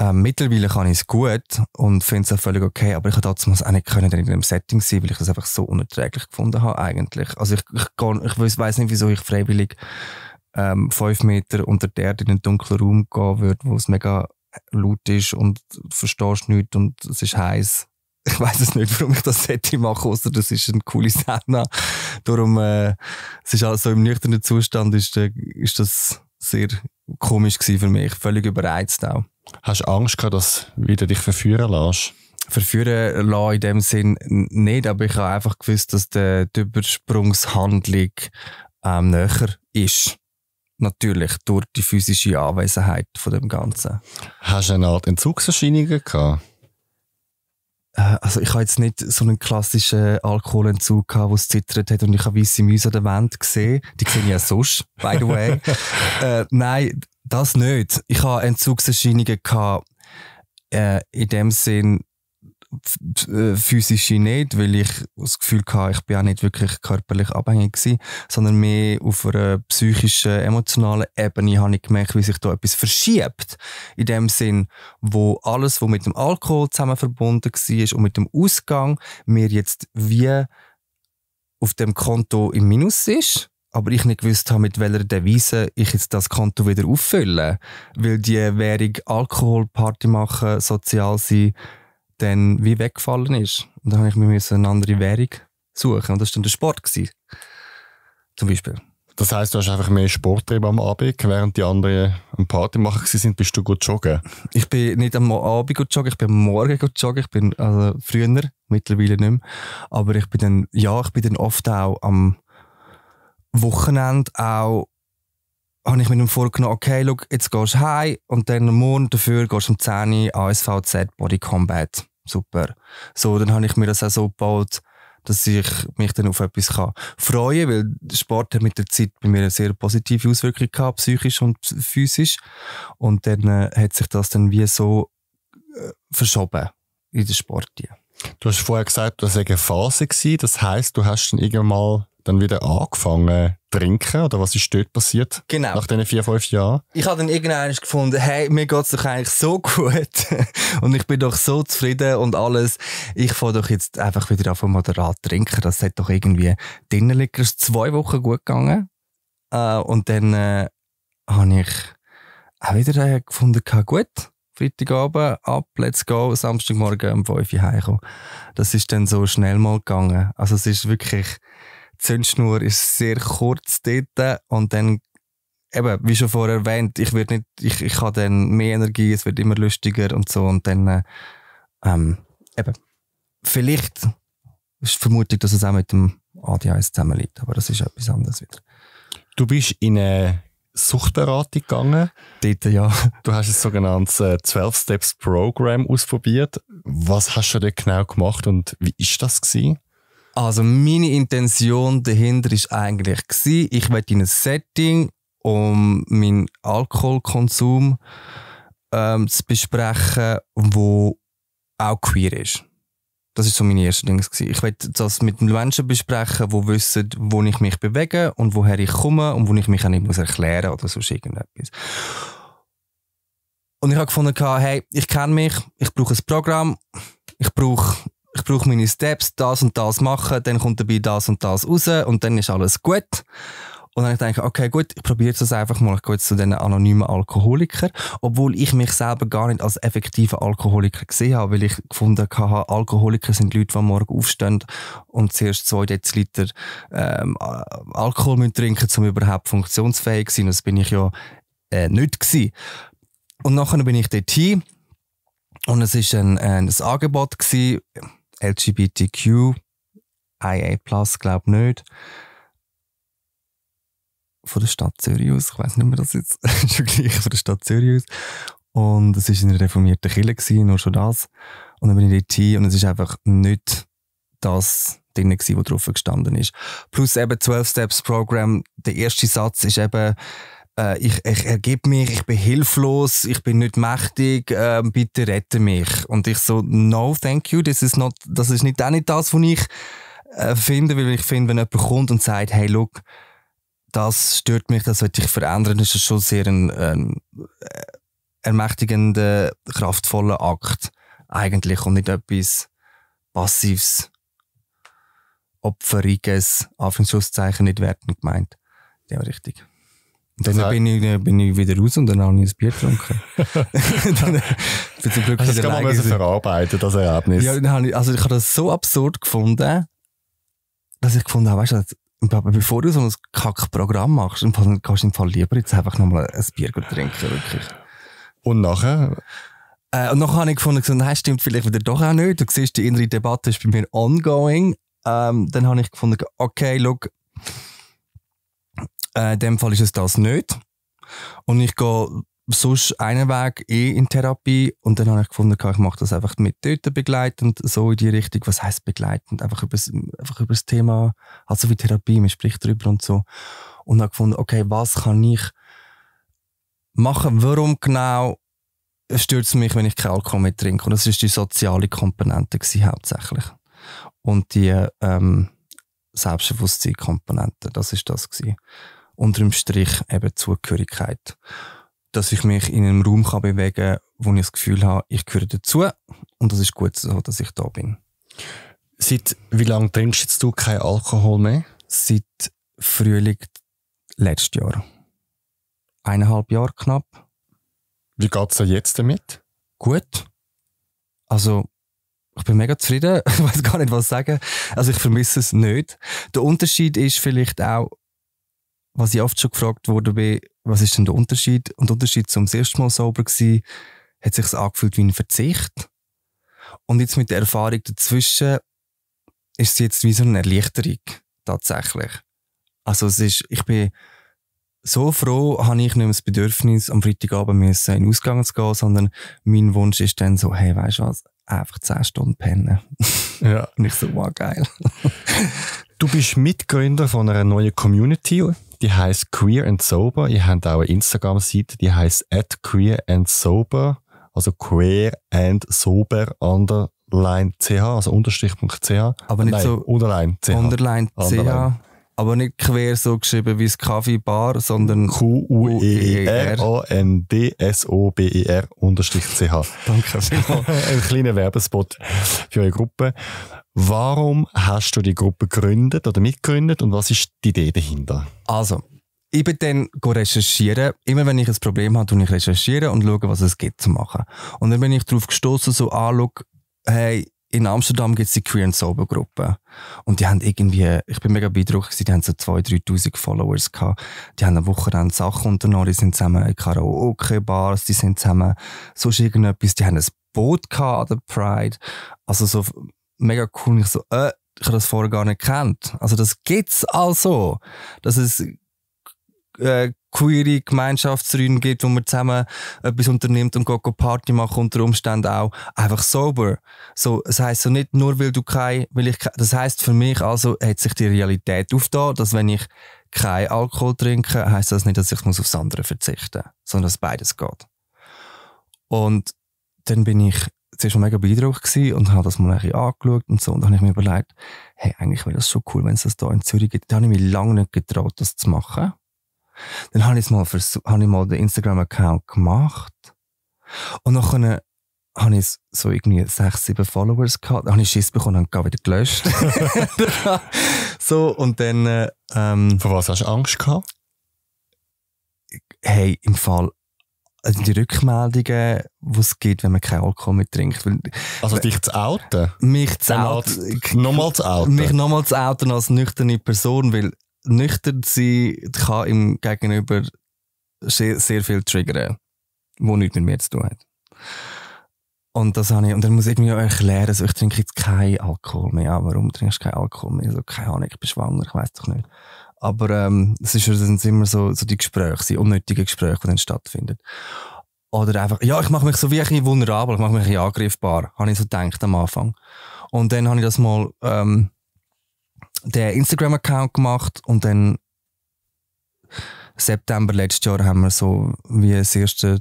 ähm, mittlerweile kann ich es gut und finde es auch völlig okay, aber ich hätte damals auch nicht können in einem Setting sein, weil ich das einfach so unerträglich gefunden habe eigentlich. Also ich, ich, ich weiß nicht, wieso ich freiwillig ähm, fünf Meter unter der Erde in einen dunklen Raum gehen würde, wo es mega laut ist und du verstehst nichts und es ist heiß. Ich weiß es nicht, warum ich das Setting mache, außer das ist eine coole Sauna. Darum, äh, es ist also im nüchternen Zustand ist, äh, ist das sehr komisch für mich, völlig überreizt auch. Hast du Angst gehabt, dass du wieder dich verführen lässt? Verführen lassen in dem Sinn nicht, aber ich habe einfach gewusst, dass die, die Übersprungshandlung ähm, näher ist. Natürlich, durch die physische Anwesenheit von dem Ganzen. Hast du eine Art Entzugserscheinungen gehabt? Äh, also ich habe jetzt nicht so einen klassischen Alkoholentzug gehabt, wo es zittert hat und ich habe weiße Mäuse an der Wand gesehen. Die sehe ich ja sonst, by the way. [laughs] äh, nein, das nicht. Ich habe Entzugserscheinungen gehabt, äh, in dem Sinn, äh, physische nicht, weil ich das Gefühl hatte, ich bin auch nicht wirklich körperlich abhängig gewesen, sondern mehr auf einer psychischen, emotionalen Ebene habe ich gemerkt, wie sich da etwas verschiebt. In dem Sinn, wo alles, was mit dem Alkohol zusammen verbunden war und mit dem Ausgang, mir jetzt wie auf dem Konto im Minus ist aber ich nicht gewusst habe, mit welcher Devise ich jetzt das Konto wieder auffülle. Weil die Währung Alkoholparty machen, sozial sein, dann wie weggefallen ist. Und dann habe ich mir eine andere Währung suchen. Und das war dann der Sport. Gewesen. Zum Beispiel. Das heisst, du hast einfach mehr Sporttrieb am Abend, während die anderen am Party machen sind, bist du gut joggen? Ich bin nicht am Abend gut joggen, ich bin am Morgen gut joggen, ich bin also früher, mittlerweile nicht mehr. Aber ich bin dann, ja, ich bin dann oft auch am Wochenende auch habe ich mir dann vorgenommen, okay, look, jetzt gehst du heim und dann am Morgen dafür gehst du um 10 Uhr ASVZ Body Combat super. So, dann habe ich mir das auch so gebaut, dass ich mich dann auf etwas kann freuen kann, weil Sport hat mit der Zeit bei mir eine sehr positive Auswirkung gehabt, psychisch und physisch. Und dann äh, hat sich das dann wie so äh, verschoben in den Sport. Ja. Du hast vorher gesagt, das war eine Phase. Das heisst, du hast dann irgendwann mal dann wieder angefangen, trinken? Oder was ist dort passiert? Genau. Nach diesen vier, fünf Jahren? Ich habe dann irgendwann gefunden, hey, mir geht es doch eigentlich so gut. [laughs] und ich bin doch so zufrieden und alles. Ich fange doch jetzt einfach wieder auf moderat trinken. Das hat doch irgendwie drinnen liegen. zwei Wochen gut gegangen. Uh, und dann äh, habe ich auch wieder äh, gefunden, gut. Freitagabend, ab, let's go, Samstagmorgen um 5 Uhr heimkommen. Das ist dann so schnell mal gegangen. Also es ist wirklich Zündschnur ist sehr kurz dort und dann eben, wie schon vorher erwähnt, ich werde nicht, ich, ich habe dann mehr Energie, es wird immer lustiger und so und dann äh, ähm, eben, vielleicht ist die Vermutung, dass es auch mit dem ADHS zusammenliegt, aber das ist etwas anderes wieder. Du bist in eine Suchtberatung gegangen. Dort, ja. [laughs] Du hast ein sogenanntes 12-Steps-Programm äh, ausprobiert. Was hast du dort genau gemacht und wie ist das gewesen? Also meine Intention dahinter ist eigentlich gewesen, ich werde in ein Setting, um meinen Alkoholkonsum ähm, zu besprechen, wo auch queer ist. Das ist so meine erste Ding. Ich will das mit Menschen besprechen, die wissen, wo ich mich bewege und woher ich komme und wo ich mich auch nicht muss erklären muss oder so irgendetwas. Und ich habe gefunden, hey, ich kenne mich, ich brauche ein Programm, ich brauche ich brauche meine Steps, das und das machen, dann kommt dabei das und das raus und dann ist alles gut. Und dann denke ich, okay, gut, ich probiere das einfach mal. Ich gehe jetzt zu diesen anonymen Alkoholikern. Obwohl ich mich selber gar nicht als effektiver Alkoholiker gesehen habe, weil ich gefunden habe, Alkoholiker sind Leute, die morgen aufstehen und zuerst zwei Deziliter ähm, Alkohol müssen trinken um überhaupt funktionsfähig zu sein. Das bin ich ja äh, nicht gewesen. Und nachher bin ich dort hin und es war ein, ein, ein Angebot. Gewesen, LGBTQ, IA+, glaube nicht. Von der Stadt Zürich aus, ich weiß nicht mehr, das jetzt schon [laughs] gleich, von der Stadt Zürich aus. Und es war in einer reformierten Kirche, nur schon das. Und dann bin ich dort hin und es ist einfach nicht das drin was drauf gestanden ist. Plus eben 12 Steps Programm. Der erste Satz ist eben, äh, ich, ich ergebe mich, ich bin hilflos, ich bin nicht mächtig, äh, bitte rette mich. Und ich so, no, thank you, das ist, not, das ist nicht, auch nicht das, was ich äh, finde, weil ich finde, wenn jemand kommt und sagt, hey, look, das stört mich, das sollte ich verändern, ist das schon sehr ein, ein äh, ermächtigender, kraftvoller Akt eigentlich und nicht etwas Passives, Opferiges, Anführungszeichen, nicht wertend gemeint. Ja, richtig. Und dann bin, ich, bin ich wieder raus und dann habe ich ein Bier getrunken. [laughs] dann, bin zum Glück Hast also, du das mal müssen verarbeiten, das Erlebnis? Ja, dann habe ich, also ich habe das so absurd gefunden, dass ich gefunden habe, weißt du, bevor du so ein Kackprogramm machst, dann kannst du im Fall lieber jetzt einfach nochmal ein Bier trinken, wirklich. Und nachher? Äh, und nachher habe ich gefunden, gesagt, nein, stimmt vielleicht wieder doch auch nicht. Du siehst, die innere Debatte ist bei mir ongoing. Ähm, dann habe ich gefunden, okay, schau, äh, in dem Fall ist es das nicht. Und ich gehe sonst einen Weg eh in Therapie und dann habe ich gefunden, ich mache das einfach mit dort begleitend, so in die Richtung, was heißt begleitend, einfach über das, einfach übers Thema, also wie Therapie, man spricht darüber und so. Und habe gefunden, okay, was kann ich machen, warum genau stört es mich, wenn ich keinen Alkohol mehr trinke. Und das war die soziale Komponente gewesen, hauptsächlich. Und die ähm, Selbstbewusstsein-Komponente, das war das gewesen unter dem Strich eben Zugehörigkeit. Dass ich mich in einem Raum kann bewegen kann, wo ich das Gefühl habe, ich gehöre dazu und das ist gut so, dass ich da bin. Seit wie lange trinkst jetzt du keinen Alkohol mehr? Seit Frühling letztes Jahr. Eineinhalb Jahre knapp. Wie geht es dir jetzt damit? Gut. Also, ich bin mega zufrieden. [laughs] Ich weiß gar nicht, was sagen. Also, ich vermisse es nicht. Der Unterschied ist vielleicht auch, was ich oft schon gefragt wurde, was ist denn der Unterschied? Und der Unterschied zum ersten Mal sauber war, hat sich angefühlt wie ein Verzicht. Und jetzt mit der Erfahrung dazwischen ist es jetzt wie so eine Erleichterung tatsächlich. Also es ist, ich bin so froh, habe ich nicht mehr das Bedürfnis, am Freitagabend müssen in den Ausgang zu gehen, sondern mein Wunsch ist dann so, hey, weißt du was, einfach 10 Stunden pennen. [laughs] Ja. Nicht so, wow, geil. du bist Mitgründer von einer neuen Community, die heißt Queer and Sober. Ihr habt auch eine Instagram-Seite, die heißt at Queer and Sober, also Queer and Sober underline ch, also unterstrich.ch. Aber nicht Nein, so underline ch. Underline ch. Underline. Aber nicht quer so geschrieben wie das Kaffeebar, sondern Q-U-E-R-A-N-D-S-O-B-E-R e unterstrich ch. Danke [laughs] Ein kleiner Werbespot für eure Gruppe. Warum hast du die Gruppe gegründet oder mitgegründet und was ist die Idee dahinter? Also, ich bin dann recherchieren. Immer wenn ich ein Problem habe, tue ich recherchieren und schaue, was es gibt zu machen. Und dann bin ich darauf gestoßen, so anschaue, ah, hey, in Amsterdam gibt es die Queer and Sober Gruppe. Und die haben irgendwie, ich bin mega beeindruckt, die haben so 2.000, 3.000 Followers gehabt. Die haben eine Woche Wochenende Sachen unternommen, die sind zusammen in Karaoke-Bars, die sind zusammen sonst irgendetwas, die haben ein Boot gehabt an der Pride. Also so mega cool. ich so, äh, ich habe das vorher gar nicht kennt. Also das gibt's also, dass es äh, queere Gemeinschaftsräume gibt, wo man zusammen etwas unternimmt und geht Party macht unter Umständen auch einfach sober. So, das heißt so nicht nur, weil du kein, weil ich, das heißt für mich also hat sich die Realität aufgetan, dass wenn ich kein Alkohol trinke, heißt das nicht, dass ich muss aufs andere verzichten, sondern dass beides geht. Und dann bin ich zuerst mega beeindruckt gewesen und habe das mal ein bisschen angeschaut und so. Und dann habe ich mir überlegt, hey, eigentlich wäre das schon cool, wenn es das hier in Zürich gibt. Da habe ich mich lange nicht getraut, das zu machen. Dann habe ich mal, habe ich mal den Instagram-Account gemacht. Und nachher habe ich so irgendwie sechs, sieben Followers gehabt. Dann habe ich Schiss bekommen und habe wieder gelöscht. [laughs] [laughs] so, und dann, äh, ähm, Von was hast du Angst gehabt? Hey, im Fall, also die Rückmeldungen, die es gibt, wenn man kein Alkohol mehr trinkt. Weil, also dich zu outen? Mich zu outen. Nochmal zu outen? Mich nochmal zu outen als nüchterne Person, weil nüchtern sein kann im Gegenüber sehr, sehr viel triggern, wo nichts mit mir zu tun hat. Und das habe ich, und dann muss ich auch erklären, so, ich trinke jetzt keinen Alkohol mehr. Ja, warum trinkst du keinen Alkohol mehr? So, keine Ahnung, ich bin schwanger, ich weiß doch nicht. Aber ähm, es ist, sind immer so, so die Gespräche, die unnötigen Gespräche, die dann stattfinden. Oder einfach, ja, ich mache mich so wie ein bisschen vulnerabel, ich mache mich ein bisschen angriffbar, habe ich so gedacht am Anfang. Und dann habe ich das mal ähm, den Instagram-Account gemacht und dann September letztes Jahr haben wir so wie das erste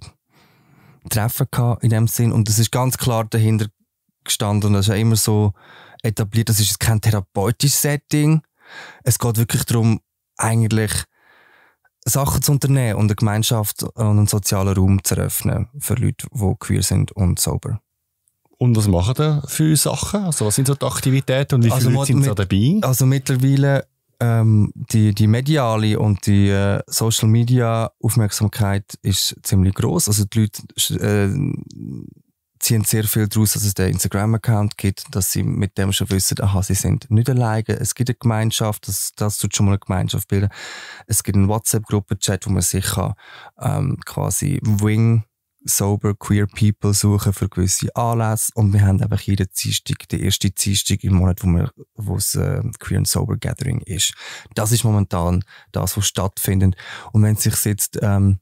Treffen gehabt in dem Sinn und es ist ganz klar dahinter gestanden, das ist ja immer so etabliert, das ist kein therapeutisches Setting. Es geht wirklich darum, eigentlich Sachen zu unternehmen und eine Gemeinschaft und einen sozialen Raum zu eröffnen für Leute, die queer sind und sober. Und was machen da für Sachen? Also was sind so die Aktivitäten und wie also viele also, Leute sind da dabei? Also mittlerweile ähm, die, die mediale und die äh, Social Media Aufmerksamkeit ist ziemlich groß. Also die Leute äh, ziehen sehr viel daraus, dass es den Instagram-Account gibt, dass sie mit dem schon wissen, aha, sie sind nicht alleine, es gibt eine Gemeinschaft, das, das tut schon mal eine Gemeinschaft bilden. Es gibt einen WhatsApp-Gruppen-Chat, wo man sich kann, ähm, quasi Wing sober queer people suchen für gewisse Anlässe und wir haben einfach jeden Dienstag, den ersten Dienstag im Monat, wo, wir, wo es äh, queer and sober Gathering ist. Das ist momentan das, was stattfindet und wenn es sich jetzt ähm,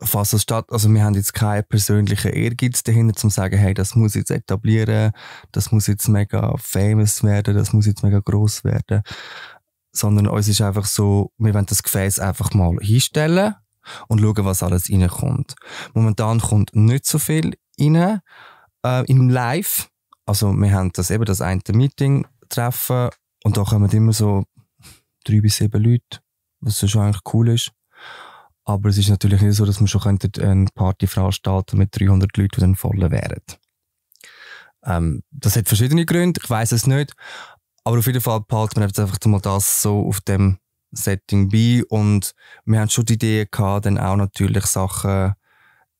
fassen statt. Also wir haben jetzt keinen persönlichen Ehrgeiz dahinter, zum sagen, hey, das muss jetzt etablieren, das muss jetzt mega famous werden, das muss jetzt mega groß werden. Sondern uns ist einfach so, wir wollen das Gefäß einfach mal hinstellen und schauen, was alles reinkommt. Momentan kommt nicht so viel rein äh, im Live. Also wir haben das eben das eine Meeting treffen und da kommen immer so drei bis sieben Leute, was schon eigentlich cool ist. Aber es ist natürlich nicht so, dass man schon könnte äh, eine Party veranstalten mit 300 Leuten, die dann voll wären. Ähm, das hat verschiedene Gründe, ich weiß es nicht. Aber auf jeden Fall behalten man jetzt einfach mal das so auf dem Setting bei. Und wir haben schon die Idee gehabt, dann auch natürlich Sachen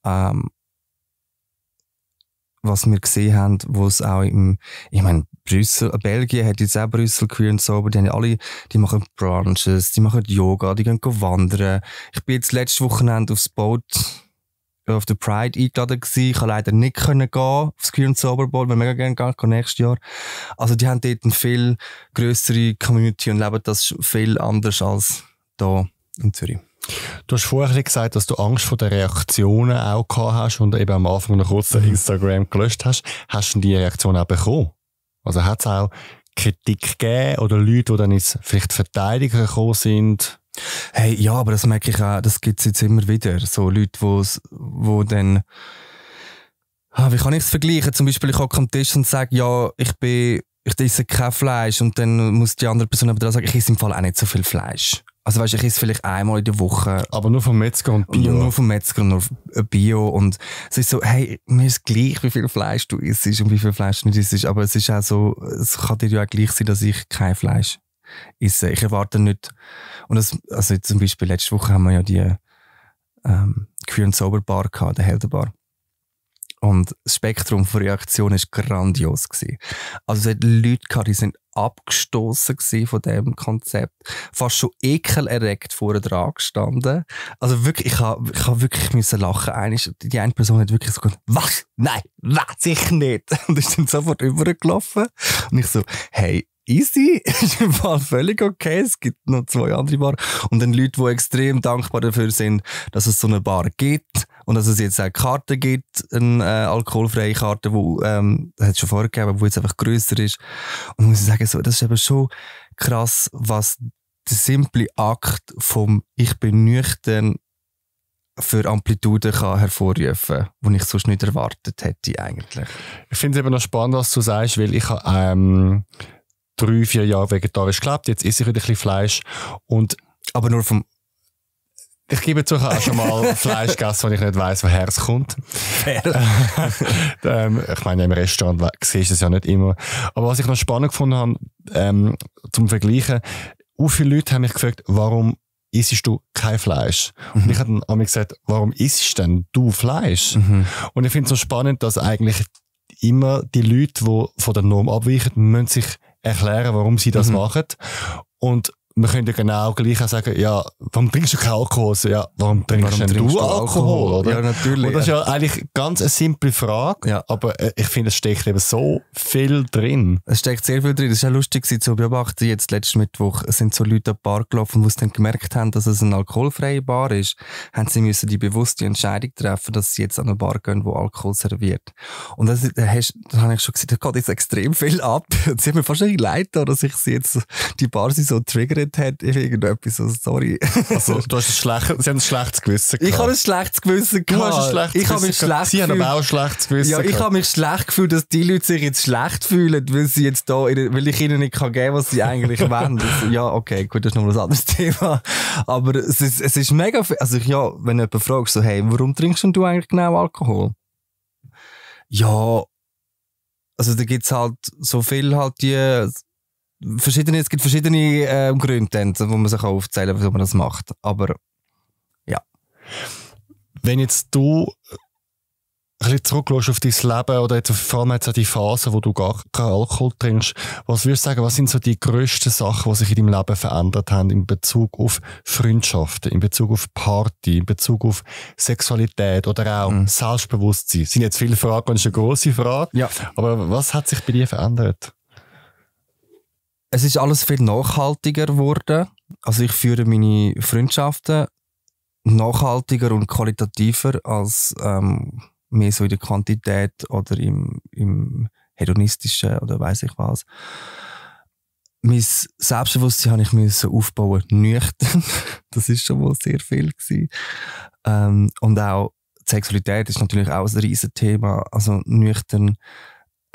ähm, was wir gesehen haben, wo es auch im, ich meine, Brüssel, äh, Belgien hat jetzt auch Brüssel Queer und Sober, die haben alle, die machen Branches, die machen Yoga, die gehen wandern. Ich bin jetzt letztes Wochenende aufs Boot auf der Pride eingeladen gewesen. Ich konnte leider nicht können gehen aufs Queer und Sober Bowl, wir mega gerne gehen, nächstes Jahr. Also die haben dort eine viel größere Community und leben das viel anders als hier in Zürich. Du hast vorher gesagt, dass du Angst vor den Reaktionen auch gehabt hast und eben am Anfang noch kurz mhm. Instagram gelöscht hast. Hast du die Reaktion auch bekommen? Also hat es auch Kritik gegeben oder Leute, die dann ins vielleicht Verteidiger gekommen sind? Hey, ja, aber das merke ich auch, das gibt es jetzt immer wieder. So Leute, wo's, wo dann ah, wie kann ich es vergleichen? Zum Beispiel, ich komme am Tisch und sage, ja, ich bin, ich esse kein Fleisch und dann muss die andere Person aber sagen, ich esse im Fall auch nicht so viel Fleisch. Also weißt, ich esse vielleicht einmal in der Woche. Aber nur vom Metzger und Bio. Nur, nur vom Metzger und nur äh, Bio. Und es ist so, hey, mir ist gleich, wie viel Fleisch du isst und wie viel Fleisch du nicht isst. Aber es ist auch so, es kann dir ja auch gleich sein, dass ich kein Fleisch esse. Ich erwarte nicht. Und das, also zum Beispiel letzte Woche haben wir ja die ähm, Queer and Sober Bar gehabt, der Heldenbar. Und das Spektrum von Reaktionen war grandios. Gewesen. Also es hat Leute gehabt, die sind abgestoßen von diesem Konzept. Fast schon ekelerregt vorher dran gestanden. Also wirklich, ich habe ich hab wirklich müssen lachen. Eine, die eine Person hat wirklich so gesagt, was? Nein, was? Ich nicht. [laughs] Und ist dann sofort übergelaufen. Und ich so, hey, easy, [laughs] ist im Fall völlig okay. Es gibt noch zwei andere Bar. Und dann Leute, die extrem dankbar dafür sind, dass es so eine Bar gibt und dass es jetzt auch Karte gibt, eine äh, alkoholfreie Karte, die ähm, es schon vorgegeben, gegeben, die jetzt einfach grösser ist. Und muss ich sagen, so, das ist eben schon krass, was der simple Akt vom «Ich bin nüchtern» für Amplituden kann hervorrufen kann, die ich sonst nicht erwartet hätte eigentlich. Ich finde es eben noch spannend, was du sagst, weil ich ähm, drei, vier Jahre vegetarisch gelebt, jetzt esse ich wieder ein bisschen Fleisch. Und, aber nur vom, ich gebe zu, ich habe auch schon mal [laughs] Fleisch gegessen, wenn ich nicht weiss, woher es kommt. [laughs] ähm, ich meine, im Restaurant siehst du es ja nicht immer. Aber was ich noch spannend gefunden habe, ähm, zum Vergleichen, auch viele Leute haben mich gefragt, warum isst du kein Fleisch? Mhm. Und ich habe dann an mich gesagt, warum isst denn du Fleisch? Mhm. Und ich finde es so spannend, dass eigentlich immer die Leute, die von der Norm abweichen, müssen sich erklären, warum sie das mhm. machen. Und man könnte ja genau gleich auch sagen, ja, warum trinkst du keinen Alkohol? Also, ja, warum trinkst, warum trinkst du, du, Alkohol? Oder? Ja, natürlich. Und das ist ja eigentlich ganz eine simple Frage, ja. aber äh, ich finde, es steckt eben so viel drin. Es steckt sehr viel drin. Es war ja lustig zu beobachten, jetzt letzten Mittwoch sind so Leute an die Bar gelaufen, die dann gemerkt haben, dass es eine alkoholfreie Bar ist, haben sie müssen die bewusste Entscheidung treffen, dass sie jetzt an eine Bar gehen, wo Alkohol serviert. Und das, da, äh, hast, habe ich schon gesagt, da geht jetzt extrem viel ab. [laughs] Und sie haben mir fast leid, dass ich sie jetzt, die Bar sie so triggert geredet hat, ist irgendetwas. Also sorry. Also, [laughs] du hast ein schlecht, sie haben ein schlechtes Gewissen gehabt. Ich habe ein schlechtes Gewissen gehabt. Du hast ein schlechtes ich Gewissen schlecht gehabt. Sie haben aber auch ein schlechtes Gewissen Ja, ich habe mich schlecht gefühlt, dass die Leute sich jetzt schlecht fühlen, weil, sie jetzt da, weil ich ihnen nicht kann geben kann, was sie eigentlich [laughs] wollen. Das, ja, okay, gut, das ist nochmal ein anderes [laughs] Thema. Aber es ist, es ist mega viel. Also ja, wenn jemand fragt, so, hey, warum trinkst du eigentlich genau Alkohol? Ja, also da gibt es halt so viel halt die verschiedene, es gibt verschiedene äh, Gründe, wo man sich auch aufzählen kann, wieso man das macht. Aber ja. Wenn jetzt du äh, ein zurückschaust auf dein Leben oder jetzt vor allem jetzt auch die Phase, wo du gar keinen Alkohol trinkst, was würdest du sagen, was sind so die grössten Sachen, die sich in deinem Leben verändert haben in Bezug auf Freundschaften, in Bezug auf Party, in Bezug auf Sexualität oder auch mhm. Selbstbewusstsein? Das sind jetzt viele Fragen das ist eine grosse Frage. Ja. Aber was hat sich bei dir verändert? es ist alles viel nachhaltiger geworden. Also ich führe meine Freundschaften nachhaltiger und qualitativer als ähm, mehr so in der Quantität oder im, im hedonistischen oder weiß ich was. Mein Selbstbewusstsein habe ich müssen aufbauen nüchtern. [laughs] das ist schon mal sehr viel gewesen. Ähm, und auch die Sexualität ist natürlich auch ein riesen Thema. Also nüchtern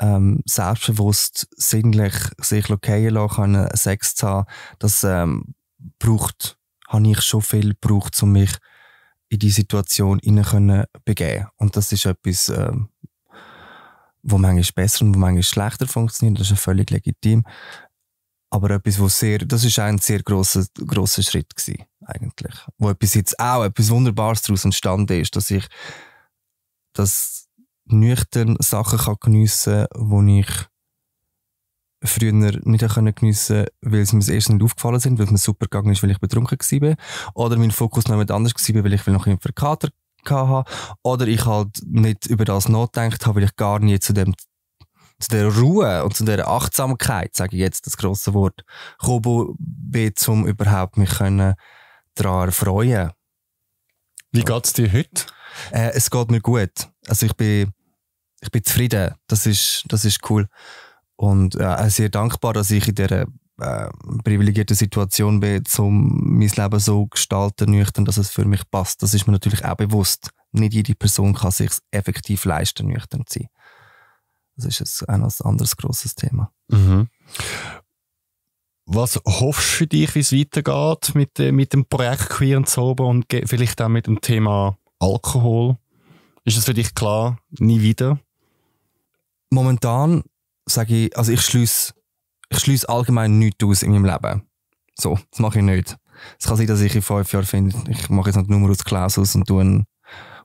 ähm, selbstbewusst sinnlich sich gehen lassen können, Sex zu haben, das ähm, braucht, habe ich schon viel gebraucht, um mich in die Situation hinein begeben Und das ist etwas, ähm, wo manchmal besser und wo manchmal schlechter funktioniert, das ist ja völlig legitim. Aber etwas, wo sehr, das ist ein sehr grosser, grosser Schritt gewesen, eigentlich. Wo etwas jetzt auch, etwas Wunderbares daraus entstanden ist, dass ich, dass nüchtern Sachen kann geniessen kann, die ich früher nicht geniessen konnte, weil es mir erst nicht aufgefallen sind, weil es mir super gegangen ist, weil ich betrunken war. Oder mein Fokus noch jemand anders war, weil ich noch einen Verkater hatte. Oder ich halt nicht über das nachgedacht habe, weil ich gar nie zu dem zu der Ruhe und zu der Achtsamkeit, sage ich jetzt das große Wort, gekommen bin, um überhaupt mich können daran erfreuen. Wie geht es dir heute? Äh, es geht mir gut also ich bin, ich bin zufrieden. Das ist, das ist cool. Und äh, sehr dankbar, dass ich in dieser äh, privilegierten Situation bin, um mein Leben so gestalten nüchtern, dass es für mich passt. Das ist mir natürlich auch bewusst. Nicht jede Person kann sich effektiv leisten, nüchtern zu sein. Das ist ein, ein anderes grosses Thema. Mhm. Was hoffst du für dich, wie es weitergeht mit, äh, mit dem Projekt Queer und Sober und vielleicht auch mit dem Thema Alkohol? Ist das für dich klar? Nie wieder? Momentan sage ich, also ich schließe ich allgemein nichts aus in meinem Leben. So, das mache ich nicht. Es kann sein, dass ich in fünf Jahren finde, ich mache jetzt noch die Nummer aus Klausus und tue eine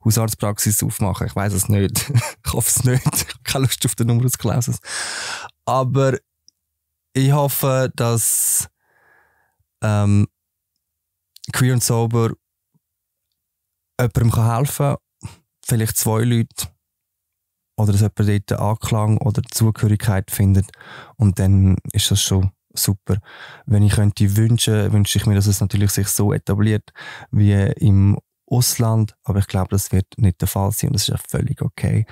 Hausarztpraxis aufmachen. Ich weiß es nicht. [laughs] ich hoffe es nicht. Ich habe keine Lust auf die Nummer aus Klausus. Aber ich hoffe, dass ähm, Queer und Sober jemandem helfen kann vielleicht zwei Leute oder dass jemand dort Anklang oder Zugehörigkeit findet. Und dann ist das schon super. Wenn ich könnte wünschen, wünsche ich mir, dass es natürlich sich so etabliert wie im Ausland. Aber ich glaube, das wird nicht der Fall sein und das ist ja völlig okay.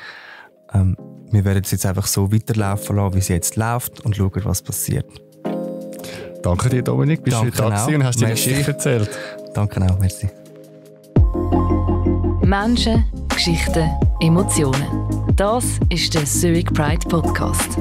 Ähm, wir werden es jetzt einfach so weiterlaufen lassen, wie es jetzt läuft und schauen, was passiert. Danke dir, Dominik. Bist du heute da und hast dir die Geschichte erzählt. Danke auch, merci. Menschen, Geschichten, Emotionen. Das ist der Zurich Pride Podcast.